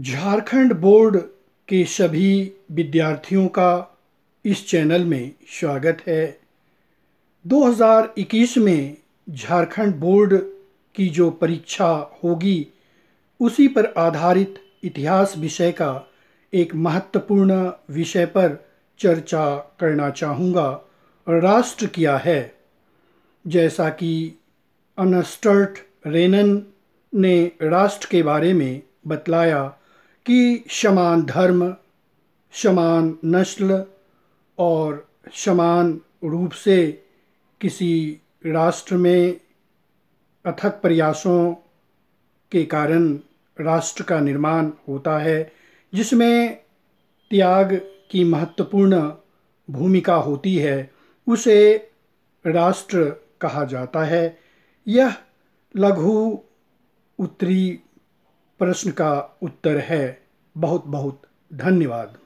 Jharkhand board के सभी विद्यार्थियों का इस चैनल में स्वागत है 2021 में झारखंड बोर्ड की जो परीक्षा होगी उसी पर आधारित इतिहास विषय का एक महत्वपूर्ण विषय पर चर्चा करना चाहूँगा राष्ट्र किया है जैसा कि अनस्टर्ट रेनन ने राष्ट्र के बारे में बतलाया कि समान धर्म समान नस्ल और समान रूप से किसी राष्ट्र में अथक प्रयासों के कारण राष्ट्र का निर्माण होता है जिसमें त्याग की महत्वपूर्ण भूमिका होती है उसे राष्ट्र कहा जाता है यह लघु उत्तरी प्रश्न का उत्तर है बहुत बहुत धन्यवाद